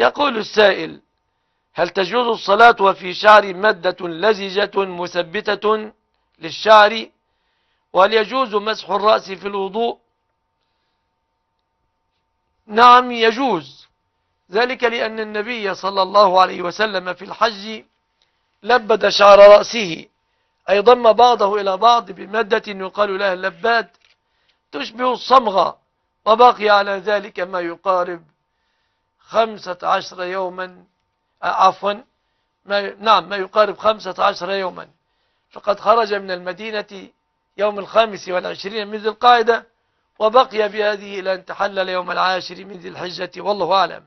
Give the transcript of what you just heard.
يقول السائل هل تجوز الصلاة وفي شعر مادة لزجة مثبتة للشعر وهل يجوز مسح الرأس في الوضوء نعم يجوز ذلك لأن النبي صلى الله عليه وسلم في الحج لبد شعر رأسه أي ضم بعضه إلى بعض بمادة يقال لها اللبات تشبه الصمغة وبقي على ذلك ما يقارب خمسة عشر يوما آه، عفوا ما نعم ما يقارب خمسة عشر يوما فقد خرج من المدينة يوم الخامس والعشرين من ذي القاعدة وبقي بهذه إلى أن تحلل يوم العاشر من ذي الحجة والله أعلم